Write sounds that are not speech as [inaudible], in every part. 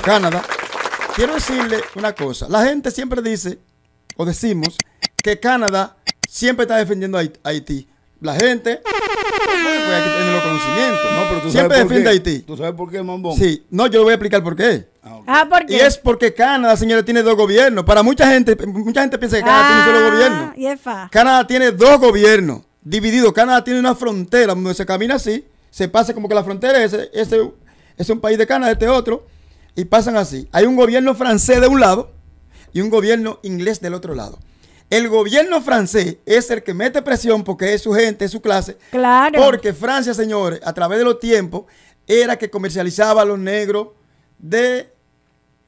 Canadá. Quiero decirle una cosa. La gente siempre dice, o decimos, que Canadá siempre está defendiendo a Haití. La gente pues los No, Siempre defiende a Haití. ¿Tú sabes por qué, Mambón? Sí, no, yo le voy a explicar por qué. Ah, ah Y es porque Canadá, señores, tiene dos gobiernos. Para mucha gente, mucha gente piensa que Canadá tiene un solo ah, gobierno. Canadá tiene dos gobiernos divididos. Canadá tiene una frontera donde se camina así, se pasa como que la frontera es, ese es un país de Canadá, este otro y pasan así. Hay un gobierno francés de un lado y un gobierno inglés del otro lado. El gobierno francés es el que mete presión porque es su gente, es su clase. Claro. Porque Francia, señores, a través de los tiempos, era que comercializaba a los negros de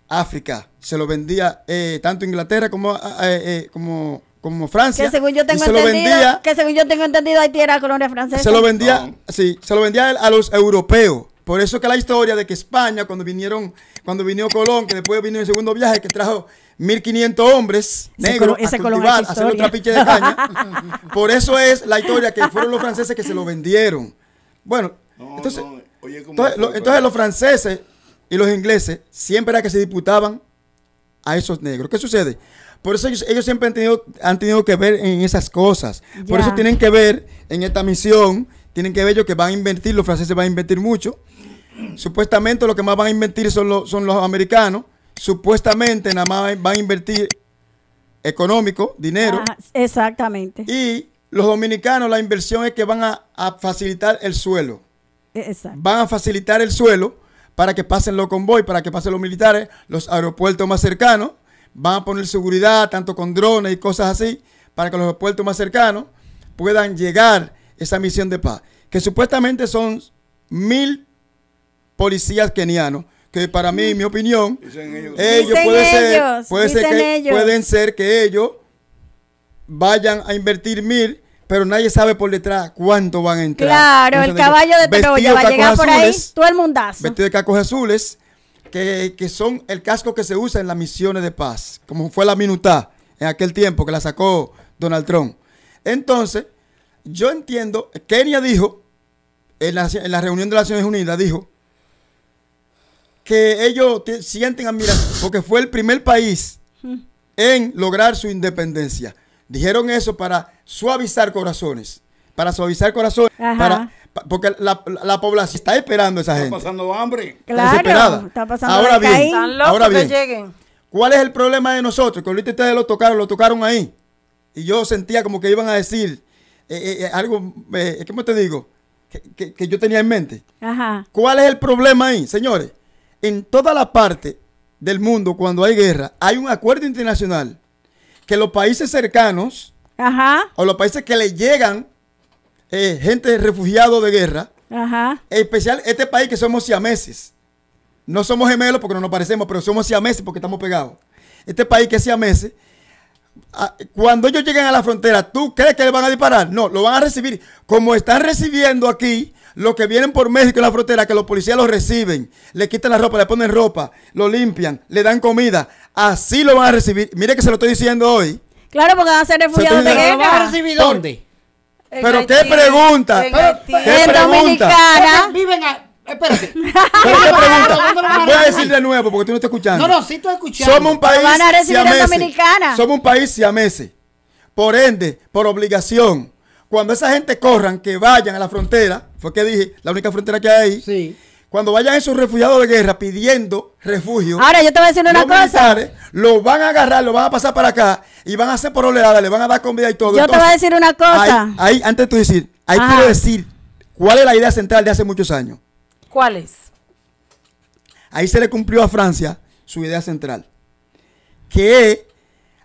África. Se lo vendía eh, tanto Inglaterra como, eh, eh, como, como Francia. Que según yo tengo entendido, que según yo tengo entendido, Haití era colonia francesa. Se lo vendía, sí, se lo vendía a los europeos. Por eso que la historia de que España, cuando vinieron, cuando vino Colón, que después vino el segundo viaje, que trajo 1500 hombres negros a cultivar, otra de caña. [laughs] por eso es la historia que fueron los franceses que se lo vendieron. Bueno, entonces, los franceses y los ingleses siempre era que se disputaban a esos negros. ¿Qué sucede? Por eso ellos, siempre han tenido, han tenido que ver en esas cosas. Por eso tienen que ver en esta misión, tienen que ver ellos que van a invertir, los franceses van a invertir mucho Supuestamente lo que más van a invertir son, los, son los americanos. Supuestamente nada más van a invertir económico, dinero. Ah, exactamente. Y los dominicanos la inversión es que van a, facilitar el suelo. E-, van a facilitar el suelo para que pasen los convoy, para que pasen los militares, los aeropuertos más cercanos. Van a poner seguridad, tanto con drones y cosas así, para que los aeropuertos más cercanos puedan llegar esa misión de paz, que supuestamente son mil policías kenianos que para mí, mi opinión, ellos, pueden ser, que, ellos. pueden ser que ellos vayan a invertir mil, pero nadie sabe por detrás cuánto van a entrar. Claro, el caballo de Troya va a llegar por ahí todo el mundazo. Vestido de cacos azules, que, son el casco que se usa en las misiones de paz, como fue la minuta en aquel tiempo que la sacó Donald Trump. Entonces, yo entiendo, Kenia dijo, en la, en la reunión de las Naciones Unidas, dijo, que ellos sienten admiración, porque fue el primer país en lograr su independencia. Dijeron eso para suavizar corazones, para suavizar corazones, porque la, la, población está esperando esa gente. Está pasando hambre. está, está ahora bien, Están locos ahora que lleguen. ¿Cuál es el problema de nosotros? Que ahorita ustedes lo tocaron, lo tocaron ahí. Y yo sentía como que iban a decir eh, eh, eh algo, eh, ¿cómo te digo? Que, yo tenía en mente. ¿Cuál es el problema ahí, señores? en toda la parte del mundo cuando hay guerra, hay un acuerdo internacional que los países cercanos o los países que le llegan eh, gente refugiado de guerra, especial este país que somos siameses, no somos gemelos porque no nos parecemos, pero somos siameses porque estamos pegados. Este país que es siameses, ah, cuando ellos llegan a la frontera, ¿tú crees que le van a disparar? No, lo van a recibir como están recibiendo aquí los que vienen por México en la frontera, que los policías los reciben, le quitan la ropa, le ponen ropa, lo limpian, le dan comida, así lo van a recibir. Mire que se lo estoy diciendo hoy. Claro, porque van a ser refugiados de dónde? Pero qué pregunta. ¿Qué pregunta? Viven Espérate. voy a decir de nuevo porque tú no estás escuchando. No, no, sí estoy escuchando. Somos un país van Somos un país siameses Por ende, por obligación, cuando esa gente corran, que vayan a la frontera, fue que dije, la única frontera que hay ahí. Sí cuando vayan esos refugiados de guerra pidiendo refugio. Ahora yo te voy a decir una los cosa. lo van a agarrar, lo van a pasar para acá y van a hacer por oleadas, le van a dar comida y todo. Yo te voy a decir una cosa. Ahí, antes de tú decir, ahí quiero decir cuál es la idea central de hace muchos años. ¿Cuál es? Ahí se le cumplió a Francia su idea central, que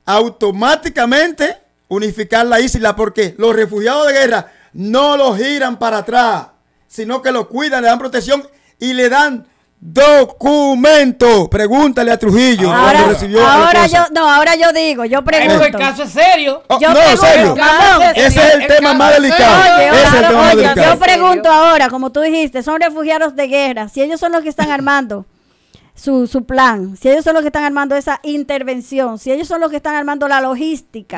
automáticamente unificar la isla porque los refugiados de guerra no los giran para atrás, sino que los cuidan, le dan protección y le dan documento. Pregúntale a Trujillo. Ahora, yo, no, ahora yo digo, yo pregunto. Oh, el caso es serio. no, Ese es el, tema más delicado. más delicado. Yo pregunto ahora, como tú dijiste, son refugiados de guerra. Si ellos son los que están armando su, plan, si ellos son los que están armando esa intervención, si ellos son los que están armando la logística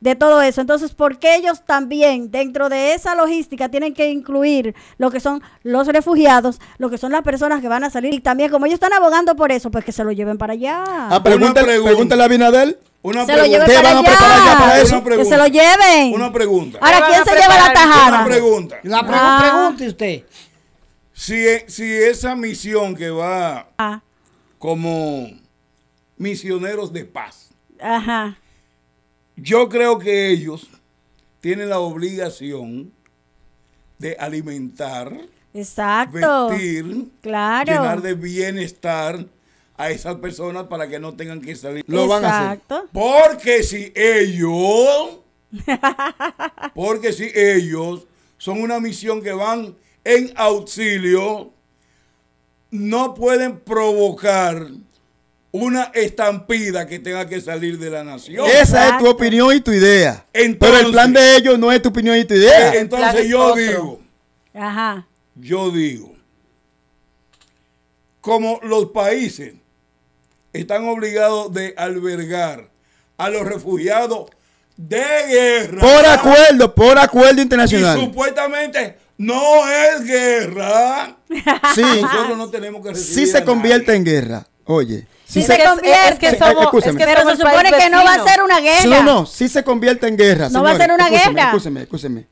de todo eso, entonces, ¿por qué ellos también dentro de esa logística tienen que incluir lo que son los refugiados, lo que son las personas que van a salir? Y también, como ellos están abogando por eso, pues que se lo lleven para allá. Ah, ah pregúntale, a Binadel. Una pregunta. Lo van a preparar ya para eso? Que se lo lleven. Una pregunta. Ahora, ¿quién se lleva la tajada? Una pregunta. La ah. pregunta usted. Si, e, si esa misión que va ah como misioneros de paz. Ajá. Yo creo que ellos tienen la obligación de alimentar, Exacto. vestir, claro. llenar de bienestar a esas personas para que no tengan que salir. Lo van a hacer. Porque si ellos, [laughs] porque si ellos son una misión que van en auxilio no pueden provocar una estampida que tenga que salir de la nación. Esa es tu opinión y tu idea. Pero el plan de ellos no es tu opinión y tu idea. Eh, entonces yo digo, Ajá. yo digo, como los países están obligados de albergar a los refugiados de guerra. Por acuerdo, por acuerdo internacional. Y supuestamente no es guerra. Sí. Nosotros no tenemos que recibir. Sí se convierte en guerra. Oye. Si se, convierte. Es que somos, es que pero se supone que no va a ser una guerra. No, no, sí se convierte en guerra. No va a ser una guerra. Escúcheme, escúcheme.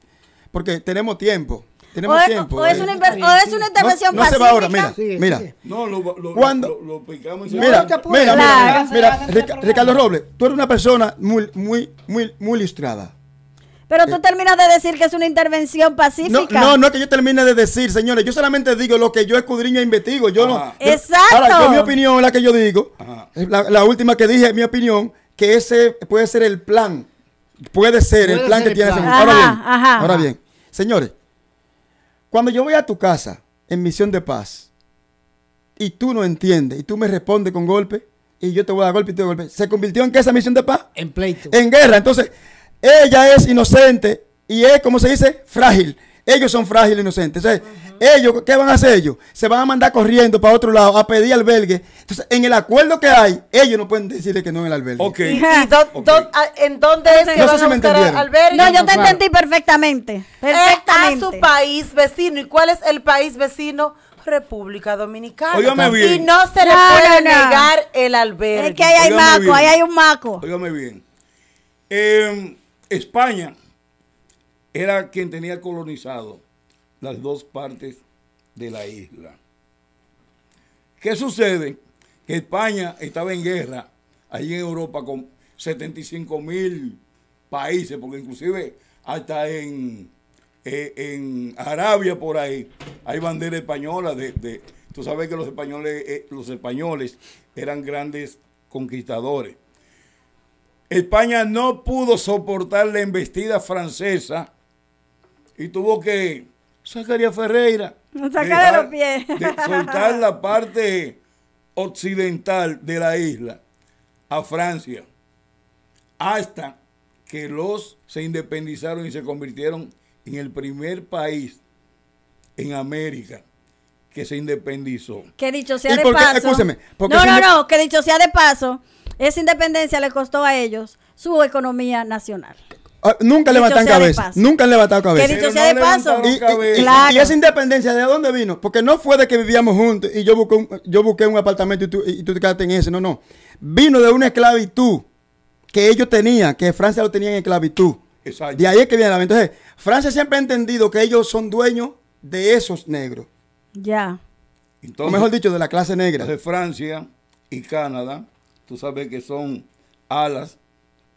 Porque tenemos tiempo. Tenemos o, pues, tiempo. Pues eh. O es, una, o es intervención no, pacífica. No se va ahora, mira, mira. No, lo, lo, Cuando, lo, picamos. En mira, mira, mira, mira, mira, Ricardo Robles, tú eres una persona muy, muy, muy, muy ilustrada. Pero eh, tú terminas de decir que es una intervención pacífica. No, no, es que yo termine de decir, señores. Yo solamente digo lo que yo escudriño e investigo. Yo no. Exacto. mi opinión es la que yo digo. Eh, la, última que dije es mi opinión, que ese puede ser el plan. Puede ser el plan que tiene Ahora bien, ahora bien. Señores, cuando yo voy a tu casa en misión de paz y tú no entiendes y tú me respondes con golpe y yo te voy a dar golpe y te doy golpe, ¿se convirtió en qué esa misión de paz? En pleito. En guerra. Entonces, ella es inocente y es, como se dice, frágil. Ellos son frágiles e inocentes. ellos, ¿qué van a hacer ellos? Se van a mandar corriendo para otro lado a pedir albergue. Entonces, en el acuerdo que hay, ellos no pueden decirle que no es el albergue. ¿Y en dónde es que van a buscar albergue? No, yo te entendí perfectamente. perfectamente. su país vecino. ¿Y cuál es el país vecino? República Dominicana. Y no se le puede negar el albergue. Es que ahí hay maco, ahí hay un maco. bien. Eh, España era quien tenía colonizado las dos partes de la isla. ¿Qué sucede? Que España estaba en guerra allí en Europa con 75 mil países, porque inclusive hasta en, eh, en Arabia por ahí hay bandera española. tú sabes que los españoles, eh, los españoles eran grandes conquistadores. España no pudo soportar la embestida francesa y tuvo que sacar a Ferreira. sacar de los pies. soltar la parte occidental de la isla a Francia hasta que los se independizaron y se convirtieron en el primer país en América que se independizó. Que dicho sea de paso. no, no, no, que dicho sea de paso, esa independencia le costó a ellos su economía nacional. Ah, nunca nunca levantan cabeza. Nunca han levantado cabeza. dicho sea de Y, esa independencia, ¿de dónde vino? Porque no fue de que vivíamos juntos y yo busqué un, yo busqué un apartamento y tú, y tú te quedaste en ese. No, no. Vino de una esclavitud que ellos tenían, que Francia lo tenía en esclavitud. Exacto. De ahí es que viene la Entonces, Francia siempre ha entendido que ellos son dueños de esos negros. Ya. o mejor dicho, de la clase negra. De Francia y Canadá tú sabes que son alas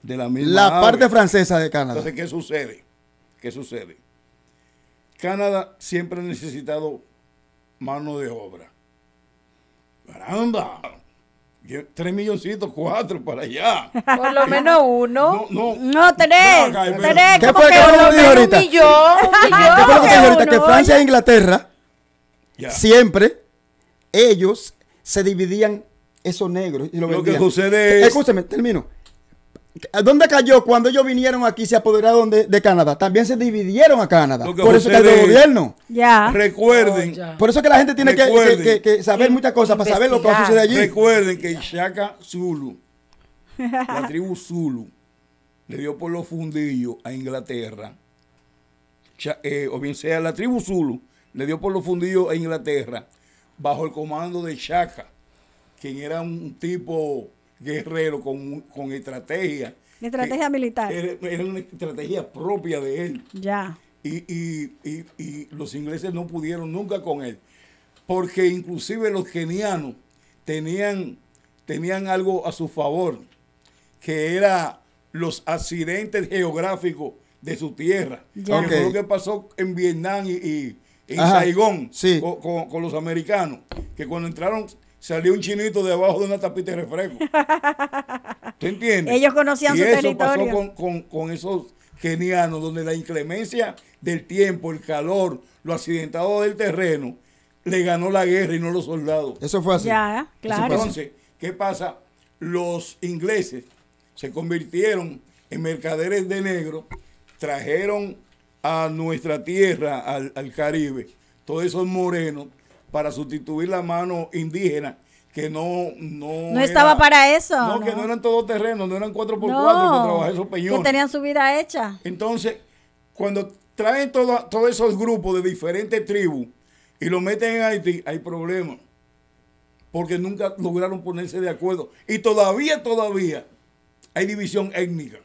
de la misma. La parte francesa de Canadá. Entonces, ¿qué sucede? ¿Qué sucede? Canadá siempre ha necesitado mano de obra. Caramba. Tres milloncitos, cuatro para allá. Por lo menos uno. No, no. No, tres. ¿Qué fue que uno dijo ahorita? Un millón, ¿Qué fue lo que dijo ahorita? Que Francia e Inglaterra, siempre, ellos se dividían esos negros. Y lo, que sucede eh, es. Escúchame, termino. ¿Dónde cayó? Cuando ellos vinieron aquí, se apoderaron de, Canadá. También se dividieron a Canadá. Por eso el gobierno. Ya. Recuerden. Oh, por eso que la gente tiene que, saber muchas cosas para saber lo que va a suceder allí. Recuerden que Shaka Zulu, la tribu Zulu, le dio por los fundillos a Inglaterra. Eh, o bien sea, la tribu Zulu le dio por los fundillos a Inglaterra bajo el comando de Shaka quien era un tipo guerrero con, estrategia. estrategia militar. Era, una estrategia propia de él. Ya. Y, los ingleses no pudieron nunca con él. Porque inclusive los kenianos tenían, tenían algo a su favor, que era los accidentes geográficos de su tierra. lo que pasó en Vietnam y, en Saigón con los americanos, que cuando entraron salió un chinito debajo de una tapita de refresco. [laughs] ¿Tú entiendes? Ellos conocían y su eso Pasó con, con, esos kenianos, donde la inclemencia del tiempo, el calor, lo accidentado del terreno, le ganó la guerra y no los soldados. Eso fue así. Ya, claro. Entonces, ¿qué pasa? Los ingleses se convirtieron en mercaderes de negro, trajeron a nuestra tierra, al Caribe, todos esos morenos para sustituir la mano indígena que no no, no estaba para eso. No, que no eran terreno no eran 4x4 que para esos peñones. Que tenían su vida hecha. Entonces, cuando traen todos esos grupos de diferentes tribus y los meten en Haití, hay problemas. Porque nunca lograron ponerse de acuerdo. Y todavía, todavía hay división étnica.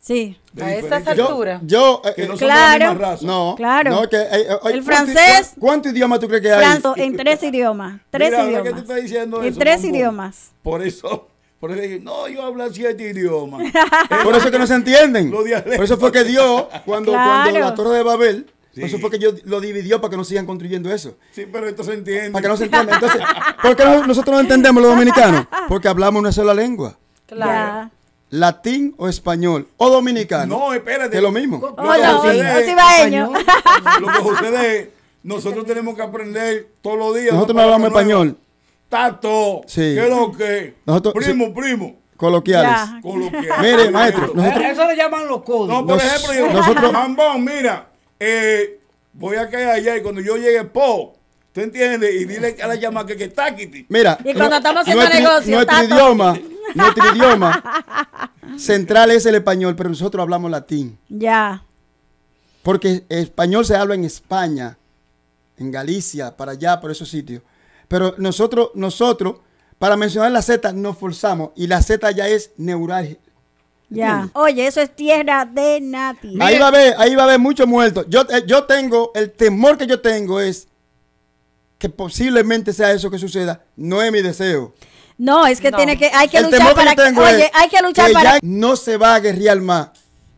Sí. A esas alturas. Yo, eh, no claro, la misma raza. No, claro. Eh, eh, el francés. ¿Cuántos idiomas tú crees que hay? en tres idiomas. Tres idiomas. ¿Qué diciendo en tres idiomas. Por eso. Por eso dije, no, yo hablo siete idiomas. [laughs] por eso que no se entienden. por eso fue que Dios, cuando, cuando [laughs] la Torre de Babel, Eso fue que yo lo dividió para que no sigan construyendo eso. Sí, pero esto se entiende. Para que no se entienda. Entonces, ¿por qué nosotros no entendemos los dominicanos? Porque hablamos una sola lengua. Claro latín o español o dominicano. No, espérate. Es lo mismo. Lo, no, que sucede, español, que nosotros tenemos que aprender todos los días. Nosotros no hablamos español. Tato, sí. ¿qué es lo que? primo, primo. Coloquiales. Coloquiales. Mire, maestro. Eh, Eso le llaman los codos No, por ejemplo, yo, nosotros, mira, eh, voy a caer allá y cuando yo llegue, po, ¿tú entiendes? Y dile a la llamada que, está aquí. Mira. Y cuando estamos haciendo negocios negocio. Nuestro idioma nuestro idioma central es el español, pero nosotros hablamos latín. Ya. Porque español se habla en España, en Galicia, para allá, por esos sitios. Pero nosotros, nosotros, para mencionar la Z, nos forzamos y la Z ya es neural Ya. Oye, eso es tierra de nadie. Ahí va a haber, ahí va a haber muchos muertos. Yo, eh, yo tengo, el temor que yo tengo es que posiblemente sea eso que suceda. No es mi deseo. No, es que tiene que, hay que luchar para que, oye, hay que luchar para. Ya no se va a guerrear más.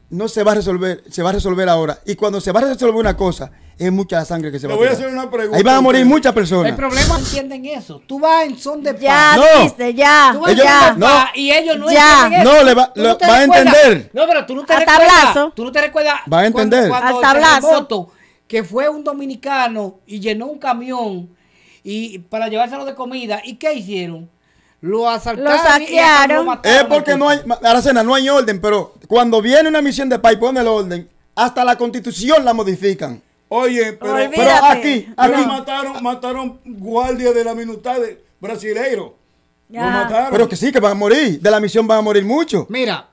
No se va a resolver, se va a resolver ahora. Y cuando se va a resolver una cosa, es mucha sangre que se va voy a hacer una pregunta. Ahí van a morir muchas personas. El problema entienden eso. Tú vas en son de paz. Ya, no. ya. Tú vas ya. No. Y ellos no ya. eso. No, le va, no va a entender. No, pero tú no te Hasta recuerdas. Tú no te recuerdas. Va a entender. Cuando, cuando que fue un dominicano y llenó un camión y para llevárselo de comida. ¿Y qué hicieron? lo asaltaron. Lo saquearon. es porque no hay, Aracena, no hay orden, pero cuando viene una misión de país, pone el orden, hasta la constitución la modifican. Oye, pero, aquí, aquí. Mataron, mataron guardias de la minuta brasileiro. Lo mataron. Pero que sí, que van a morir. De la misión van a morir muchos. Mira,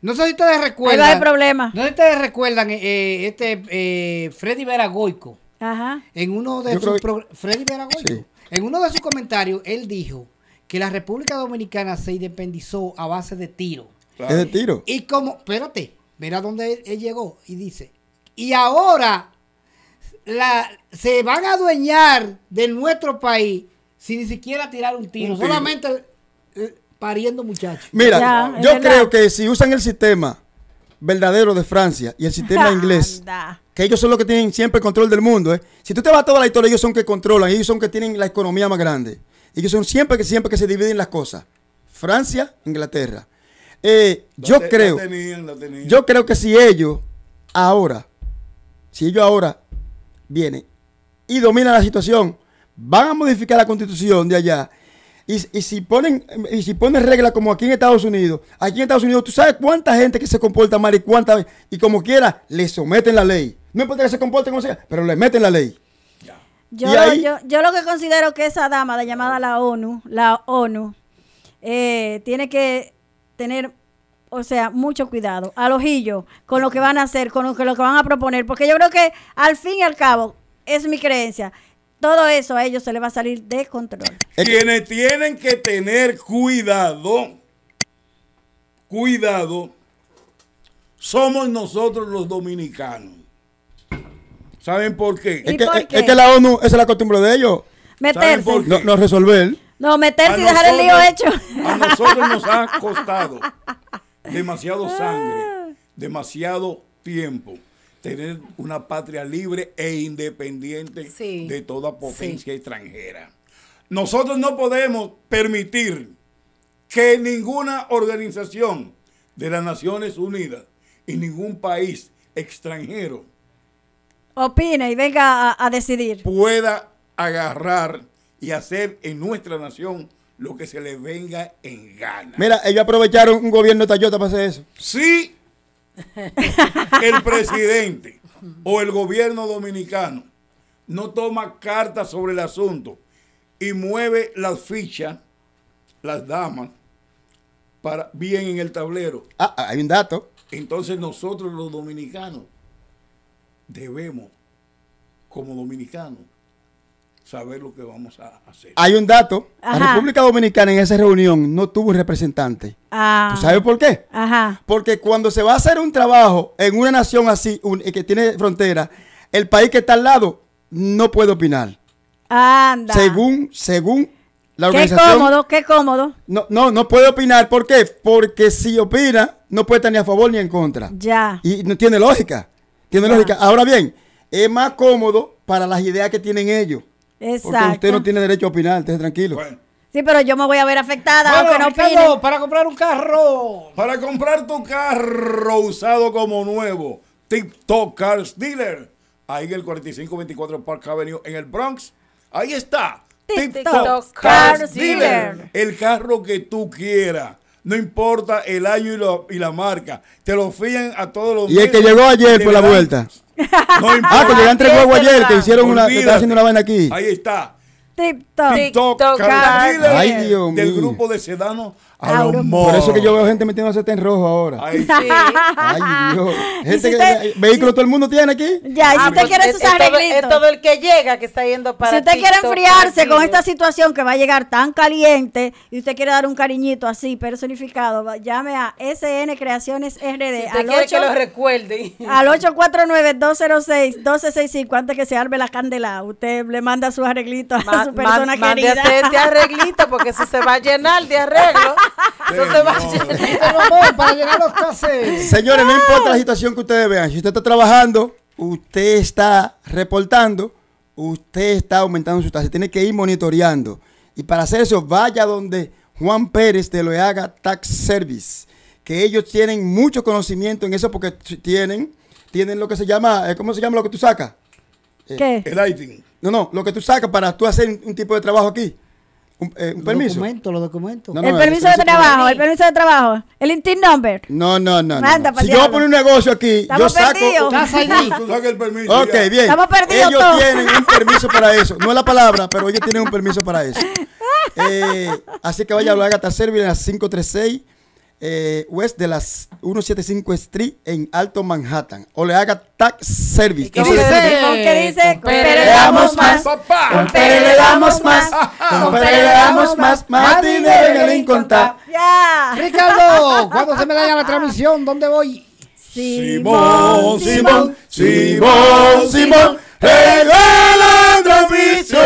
no sé si ustedes recuerdan. El problema. No sé si ustedes recuerdan eh, eh, este eh, Freddy Veragoico. Ajá. En uno de sus Freddy Veragoico. En uno de sus comentarios, él dijo que la República Dominicana se independizó a base de tiro. Es de tiro. Y como, espérate, mira dónde él, llegó y dice, y ahora la, se van a adueñar de nuestro país sin ni siquiera tirar un tiro, solamente eh, pariendo muchachos. Mira, yo creo que si usan el sistema verdadero de Francia y el sistema [laughs] inglés, que ellos son los que tienen siempre el control del mundo, eh, si tú te vas a toda la historia, ellos son que controlan, ellos son que tienen la economía más grande y que son siempre que siempre que se dividen las cosas. Francia, Inglaterra. Eh, yo creo, yo creo que si ellos ahora, si ellos ahora vienen y dominan la situación, van a modificar la constitución de allá. Y, si ponen y si ponen reglas como aquí en Estados Unidos, aquí en Estados Unidos, tú sabes cuánta gente que se comporta mal y cuánta y como quiera le someten la ley. No importa que se comporten como sea, pero le meten la ley. Yo, yo, yo, lo que considero que esa dama de llamada la ONU, la ONU, eh, tiene que tener, o sea, mucho cuidado al ojillo con lo que van a hacer, con lo que, lo que van a proponer, porque yo creo que al fin y al cabo, es mi creencia, todo eso a ellos se les va a salir de control. Quienes tienen que tener cuidado, cuidado, somos nosotros los dominicanos. ¿Saben por qué? Es que, la ONU, esa es la costumbre de ellos. Meterse. No, resolver. No, meterse y dejar el lío hecho. A nosotros nos ha [laughs] costado demasiado sangre, demasiado tiempo tener una patria libre e independiente de toda potencia extranjera. Nosotros no podemos permitir que ninguna organización de las Naciones Unidas y ningún país extranjero Opina y venga a, decidir. Pueda agarrar y hacer en nuestra nación lo que se le venga en gana. Mira, ellos aprovecharon un gobierno Tayota para hacer eso. Sí, [laughs] el presidente o el gobierno dominicano no toma cartas sobre el asunto y mueve las fichas, las damas, para bien en el tablero. Ah, ah hay un dato. Entonces nosotros los dominicanos debemos, como dominicanos, saber lo que vamos a hacer. Hay un dato. La República Dominicana en esa reunión no tuvo un representante. Ah. ¿Tú sabes por qué? Porque cuando se va a hacer un trabajo en una nación así, eh, que tiene frontera, el país que está al lado no puede opinar. Según, según la organización. Qué cómodo, qué cómodo. No, no, no puede opinar. ¿Por qué? Porque si opina, no puede estar ni a favor ni en contra. Ya. Y no tiene lógica. Ahora bien, es más cómodo para las ideas que tienen ellos. Exacto. Porque usted no tiene derecho a opinar, esté tranquilo. Sí, pero yo me voy a ver afectada aunque para comprar un carro. Para comprar tu carro usado como nuevo. TikTok Cars Dealer. Ahí en el 4524 Park Avenue en el Bronx. Ahí está. TikTok Cars Dealer. El carro que tú quieras no importa el año y, lo, y, la marca. Te lo fían a todos los. Y el que llegó ayer por la vuelta. [laughs] No importa. Ah, que llegaron tres huevos ayer, que hicieron una, que haciendo una vaina aquí. Ahí está. TikTok. TikTok, TikTok Ay, Dios mío. del grupo de Sedano por eso que yo veo gente metiéndose en rojo ahora. Ay, Dios. Gente vehículo todo el mundo tiene aquí. Ya, y si ah, usted pues, quiere eh, sus eh, eh, arreglitos. Es, todo el que llega que está yendo para Si usted quiere enfriarse con esta situación que va a llegar tan caliente y usted quiere dar un cariñito así personificado, llame a SN Creaciones RD. al que lo recuerde. Al 849-206-1265 antes que se arme la candela. Usted le manda sus arreglitos a su persona querida. Mande este arreglito porque eso se va a llenar de arreglo. Señores, no importa la situación que ustedes vean. Si usted está trabajando, usted está reportando, usted está aumentando su tasa. Tiene que ir monitoreando. Y para hacer eso, vaya donde Juan Pérez te lo haga Tax Service. Que ellos tienen mucho conocimiento en eso porque tienen, tienen lo que se llama, eh, ¿cómo se llama lo que tú sacas? ¿Qué? Eh, el lighting. No, no, lo que tú sacas para tú hacer un tipo de trabajo aquí. Eh, un, los permiso. los documentos. el, permiso de trabajo, el permiso de trabajo. El INTIN number. No, no, no. si yo poner un negocio aquí, Estamos yo saco. el permiso. Ok, bien. Estamos perdidos. Ellos tienen un permiso para eso. No es la palabra, pero ellos tienen un permiso para eso. [laughs] Eh, así que vaya a hablar hasta Servir en 536 eh, West de las 175 Street en Alto Manhattan. O le haga tax service. ¿Qué, ¿Qué dice? Con Pérez le damos más. Papá. Con Pérez le damos más. Con Pérez le damos más. Más dinero en le inconta. [laughs] Ricardo, cuando se me daña la transmisión, ¿dónde voy? Simón, Simón, Simón, Simón, regala la transmisión.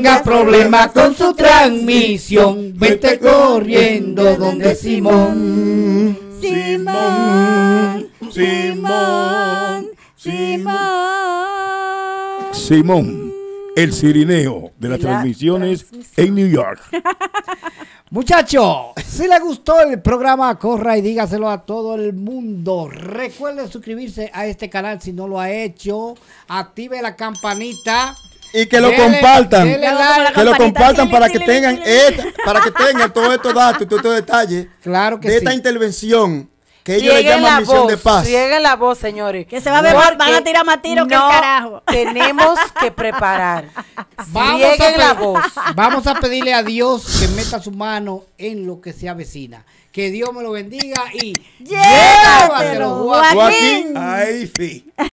Tenga problemas con su transmisión, vete corriendo donde Simón. Simón, Simón, Simón. Simón, el sirineo de las transmisiones en New York. [laughs] Muchachos, si le gustó el programa, corra y dígaselo a todo el mundo. Recuerden suscribirse a este canal si no lo ha hecho. Active la campanita y que lo compartan. que lo compartan para que tengan para que tengan todos estos datos y todos estos detalles claro que sí, de esta intervención que ellos le llaman la misión voz, de paz. Lleguen la voz, señores. Que se va a ver, van a tirar más tiros que el carajo. [laughs] Tenemos que preparar. [laughs] Vamos a la voz. Vamos a pedirle a Dios que meta su mano en lo que se avecina. Que Dios me lo bendiga y llévatelo, Joaquín. Joaquín. Ay, sí.